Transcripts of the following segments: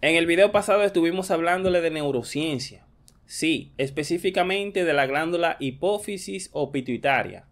En el video pasado estuvimos hablándole de neurociencia. Sí, específicamente de la glándula hipófisis o pituitaria.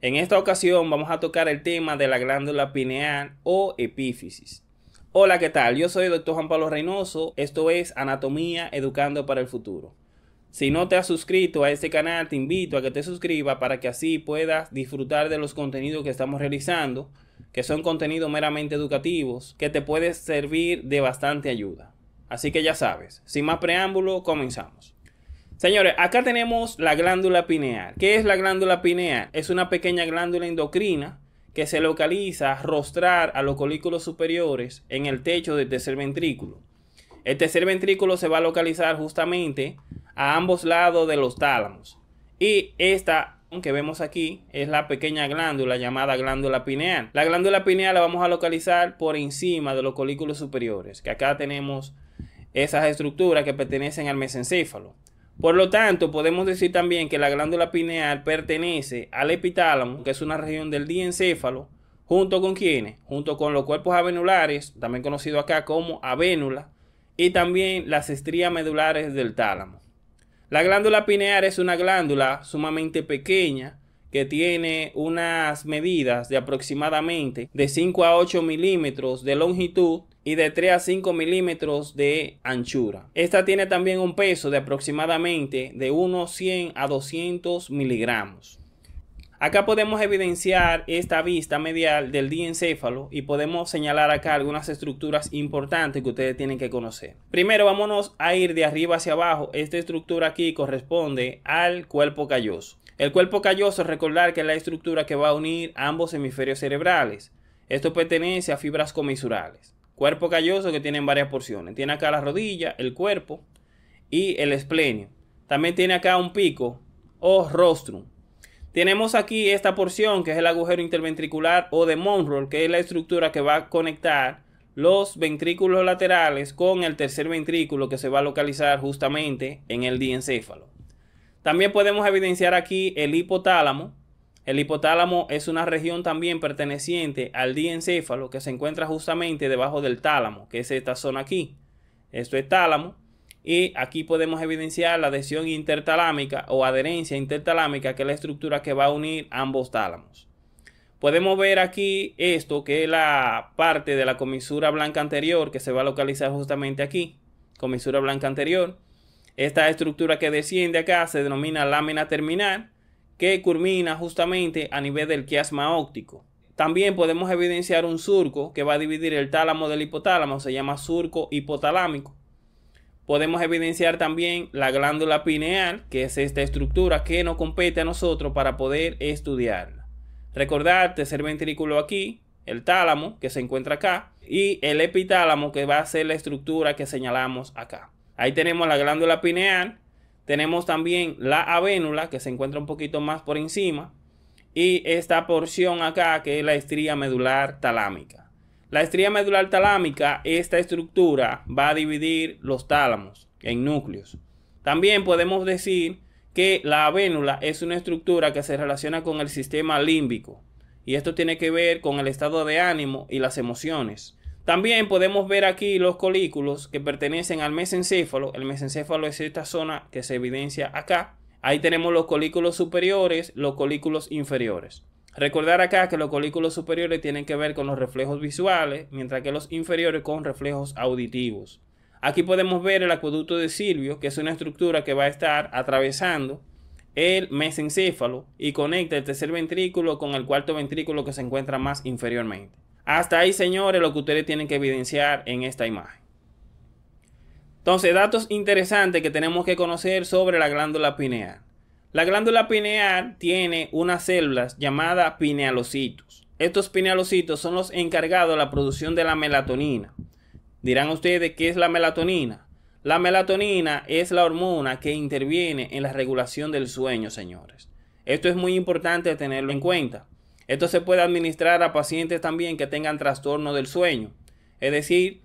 En esta ocasión vamos a tocar el tema de la glándula pineal o epífisis. Hola, ¿qué tal? Yo soy el doctor Juan Pablo Reynoso. Esto es Anatomía Educando para el Futuro. Si no te has suscrito a este canal, te invito a que te suscribas para que así puedas disfrutar de los contenidos que estamos realizando, que son contenidos meramente educativos, que te pueden servir de bastante ayuda. Así que ya sabes, sin más preámbulo, comenzamos. Señores, acá tenemos la glándula pineal. ¿Qué es la glándula pineal? Es una pequeña glándula endocrina que se localiza rostrar a los colículos superiores en el techo del tercer ventrículo. El tercer ventrículo se va a localizar justamente a ambos lados de los tálamos. Y esta que vemos aquí es la pequeña glándula llamada glándula pineal. La glándula pineal la vamos a localizar por encima de los colículos superiores, que acá tenemos esas estructuras que pertenecen al mesencéfalo. Por lo tanto, podemos decir también que la glándula pineal pertenece al epitálamo, que es una región del diencéfalo, junto con quiénes? junto con los cuerpos avenulares, también conocido acá como avénula, y también las estrías medulares del tálamo. La glándula pineal es una glándula sumamente pequeña que tiene unas medidas de aproximadamente de 5 a 8 milímetros de longitud y de 3 a 5 milímetros de anchura. Esta tiene también un peso de aproximadamente de unos 100 a 200 miligramos. Acá podemos evidenciar esta vista medial del diencéfalo y podemos señalar acá algunas estructuras importantes que ustedes tienen que conocer. Primero vámonos a ir de arriba hacia abajo. Esta estructura aquí corresponde al cuerpo calloso. El cuerpo calloso, recordar que es la estructura que va a unir ambos hemisferios cerebrales. Esto pertenece a fibras comisurales. Cuerpo calloso que tienen varias porciones. Tiene acá la rodilla, el cuerpo y el esplenio. También tiene acá un pico o rostrum. Tenemos aquí esta porción que es el agujero interventricular o de Monroe, que es la estructura que va a conectar los ventrículos laterales con el tercer ventrículo que se va a localizar justamente en el diencéfalo. También podemos evidenciar aquí el hipotálamo, el hipotálamo es una región también perteneciente al diencéfalo que se encuentra justamente debajo del tálamo, que es esta zona aquí. Esto es tálamo. Y aquí podemos evidenciar la adhesión intertalámica o adherencia intertalámica, que es la estructura que va a unir ambos tálamos. Podemos ver aquí esto, que es la parte de la comisura blanca anterior, que se va a localizar justamente aquí. Comisura blanca anterior. Esta estructura que desciende acá se denomina lámina terminal que culmina justamente a nivel del quiasma óptico. También podemos evidenciar un surco que va a dividir el tálamo del hipotálamo, se llama surco hipotalámico. Podemos evidenciar también la glándula pineal, que es esta estructura que nos compete a nosotros para poder estudiarla. Recordar, tercer ventrículo aquí, el tálamo que se encuentra acá y el epitálamo que va a ser la estructura que señalamos acá. Ahí tenemos la glándula pineal, tenemos también la avénula que se encuentra un poquito más por encima y esta porción acá que es la estría medular talámica. La estría medular talámica, esta estructura va a dividir los tálamos en núcleos. También podemos decir que la avénula es una estructura que se relaciona con el sistema límbico y esto tiene que ver con el estado de ánimo y las emociones. También podemos ver aquí los colículos que pertenecen al mesencéfalo. El mesencéfalo es esta zona que se evidencia acá. Ahí tenemos los colículos superiores, los colículos inferiores. Recordar acá que los colículos superiores tienen que ver con los reflejos visuales, mientras que los inferiores con reflejos auditivos. Aquí podemos ver el acueducto de Silvio, que es una estructura que va a estar atravesando el mesencéfalo y conecta el tercer ventrículo con el cuarto ventrículo que se encuentra más inferiormente. Hasta ahí, señores, lo que ustedes tienen que evidenciar en esta imagen. Entonces, datos interesantes que tenemos que conocer sobre la glándula pineal. La glándula pineal tiene unas células llamadas pinealocitos. Estos pinealocitos son los encargados de la producción de la melatonina. Dirán ustedes qué es la melatonina. La melatonina es la hormona que interviene en la regulación del sueño, señores. Esto es muy importante tenerlo en cuenta. Esto se puede administrar a pacientes también que tengan trastorno del sueño, es decir,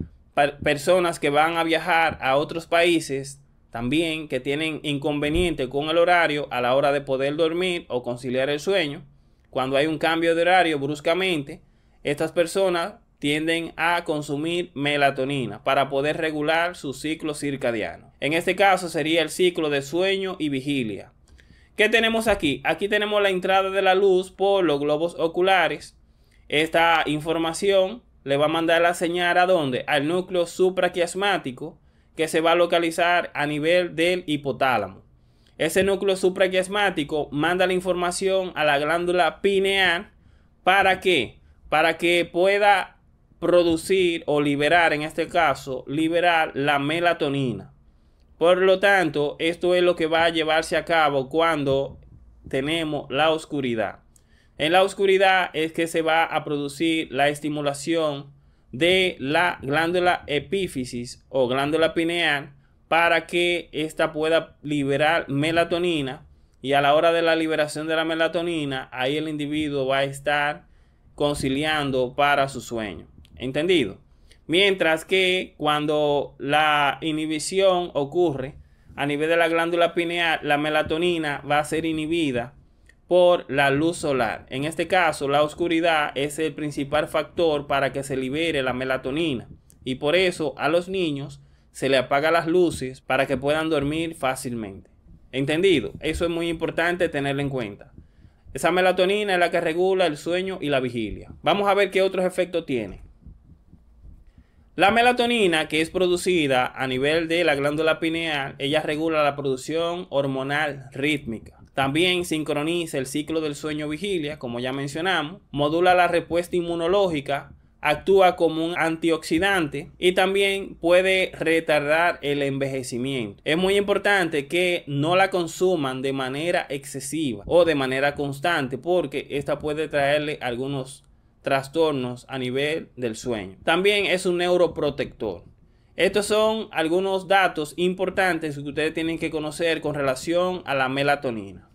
personas que van a viajar a otros países también que tienen inconveniente con el horario a la hora de poder dormir o conciliar el sueño. Cuando hay un cambio de horario bruscamente, estas personas tienden a consumir melatonina para poder regular su ciclo circadiano. En este caso sería el ciclo de sueño y vigilia. ¿Qué tenemos aquí? Aquí tenemos la entrada de la luz por los globos oculares. Esta información le va a mandar la señal a dónde? Al núcleo supraquiasmático que se va a localizar a nivel del hipotálamo. Ese núcleo supraquiasmático manda la información a la glándula pineal para qué? Para que pueda producir o liberar, en este caso, liberar la melatonina. Por lo tanto, esto es lo que va a llevarse a cabo cuando tenemos la oscuridad. En la oscuridad es que se va a producir la estimulación de la glándula epífisis o glándula pineal para que ésta pueda liberar melatonina y a la hora de la liberación de la melatonina ahí el individuo va a estar conciliando para su sueño. ¿Entendido? Mientras que cuando la inhibición ocurre a nivel de la glándula pineal, la melatonina va a ser inhibida por la luz solar. En este caso, la oscuridad es el principal factor para que se libere la melatonina. Y por eso a los niños se le apaga las luces para que puedan dormir fácilmente. ¿Entendido? Eso es muy importante tenerlo en cuenta. Esa melatonina es la que regula el sueño y la vigilia. Vamos a ver qué otros efectos tiene. La melatonina, que es producida a nivel de la glándula pineal, ella regula la producción hormonal rítmica. También sincroniza el ciclo del sueño vigilia, como ya mencionamos, modula la respuesta inmunológica, actúa como un antioxidante y también puede retardar el envejecimiento. Es muy importante que no la consuman de manera excesiva o de manera constante porque esta puede traerle algunos trastornos a nivel del sueño. También es un neuroprotector. Estos son algunos datos importantes que ustedes tienen que conocer con relación a la melatonina.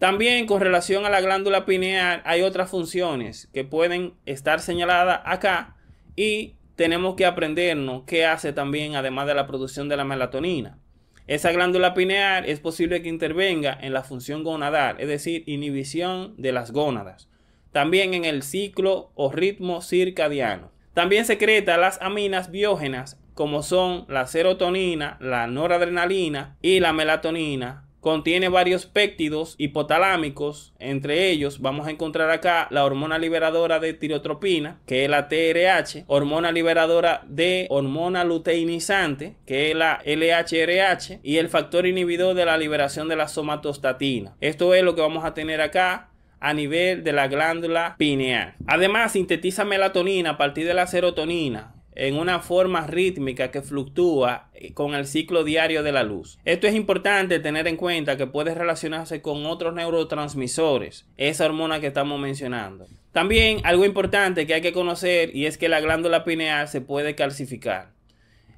También con relación a la glándula pineal hay otras funciones que pueden estar señaladas acá y tenemos que aprendernos qué hace también además de la producción de la melatonina. Esa glándula pineal es posible que intervenga en la función gonadal, es decir, inhibición de las gónadas también en el ciclo o ritmo circadiano. También secreta las aminas biógenas como son la serotonina, la noradrenalina y la melatonina. Contiene varios péptidos hipotalámicos, entre ellos vamos a encontrar acá la hormona liberadora de tirotropina, que es la TRH, hormona liberadora de hormona luteinizante, que es la LHRH, y el factor inhibidor de la liberación de la somatostatina. Esto es lo que vamos a tener acá a nivel de la glándula pineal. Además, sintetiza melatonina a partir de la serotonina en una forma rítmica que fluctúa con el ciclo diario de la luz. Esto es importante tener en cuenta que puede relacionarse con otros neurotransmisores, esa hormona que estamos mencionando. También algo importante que hay que conocer y es que la glándula pineal se puede calcificar.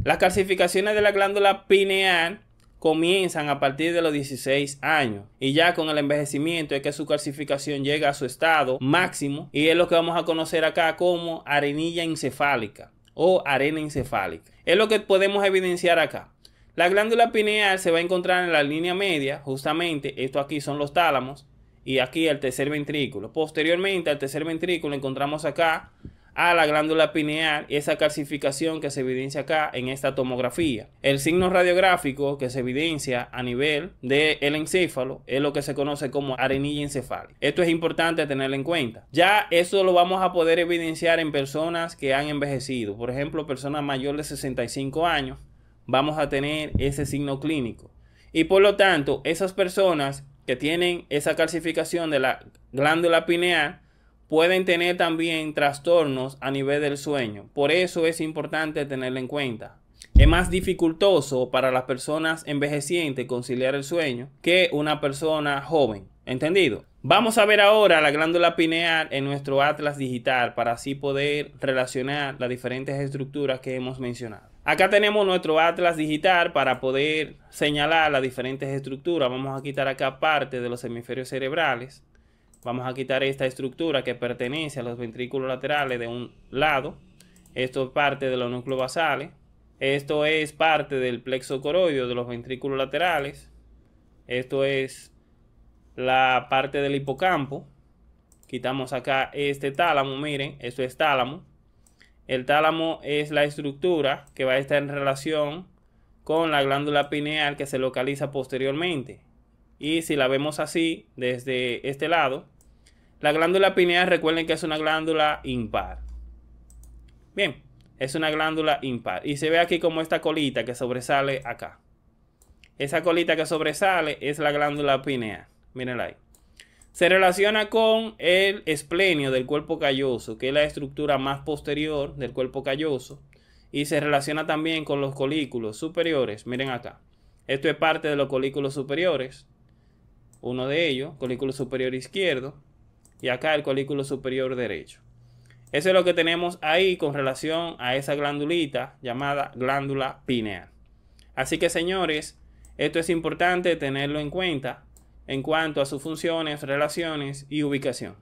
Las calcificaciones de la glándula pineal comienzan a partir de los 16 años y ya con el envejecimiento es que su calcificación llega a su estado máximo y es lo que vamos a conocer acá como arenilla encefálica o arena encefálica. Es lo que podemos evidenciar acá. La glándula pineal se va a encontrar en la línea media, justamente esto aquí son los tálamos y aquí el tercer ventrículo. Posteriormente al tercer ventrículo encontramos acá a la glándula pineal, esa calcificación que se evidencia acá en esta tomografía. El signo radiográfico que se evidencia a nivel del encéfalo es lo que se conoce como arenilla encefálica. Esto es importante tenerlo en cuenta. Ya eso lo vamos a poder evidenciar en personas que han envejecido, por ejemplo, personas mayores de 65 años, vamos a tener ese signo clínico. Y por lo tanto, esas personas que tienen esa calcificación de la glándula pineal pueden tener también trastornos a nivel del sueño. Por eso es importante tenerlo en cuenta. Es más dificultoso para las personas envejecientes conciliar el sueño que una persona joven. ¿Entendido? Vamos a ver ahora la glándula pineal en nuestro atlas digital para así poder relacionar las diferentes estructuras que hemos mencionado. Acá tenemos nuestro atlas digital para poder señalar las diferentes estructuras. Vamos a quitar acá parte de los hemisferios cerebrales Vamos a quitar esta estructura que pertenece a los ventrículos laterales de un lado. Esto es parte de los núcleos basales. Esto es parte del plexo coroideo de los ventrículos laterales. Esto es la parte del hipocampo. Quitamos acá este tálamo, miren, esto es tálamo. El tálamo es la estructura que va a estar en relación con la glándula pineal que se localiza posteriormente. Y si la vemos así, desde este lado, la glándula pineal, recuerden que es una glándula impar. Bien, es una glándula impar. Y se ve aquí como esta colita que sobresale acá. Esa colita que sobresale es la glándula pineal. Mírenla ahí. Se relaciona con el esplenio del cuerpo calloso, que es la estructura más posterior del cuerpo calloso. Y se relaciona también con los colículos superiores. Miren acá. Esto es parte de los colículos superiores. Uno de ellos, colículo superior izquierdo y acá el colículo superior derecho. Eso es lo que tenemos ahí con relación a esa glandulita llamada glándula pineal. Así que señores, esto es importante tenerlo en cuenta en cuanto a sus funciones, relaciones y ubicación.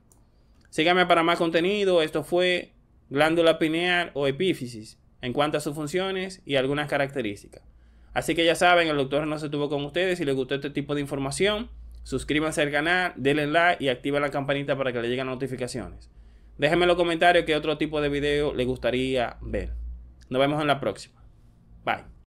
síganme para más contenido. Esto fue glándula pineal o epífisis en cuanto a sus funciones y algunas características. Así que ya saben, el doctor no se tuvo con ustedes. y les gustó este tipo de información, Suscríbanse al canal, denle like y activa la campanita para que le lleguen notificaciones. Déjenme en los comentarios qué otro tipo de video les gustaría ver. Nos vemos en la próxima. Bye.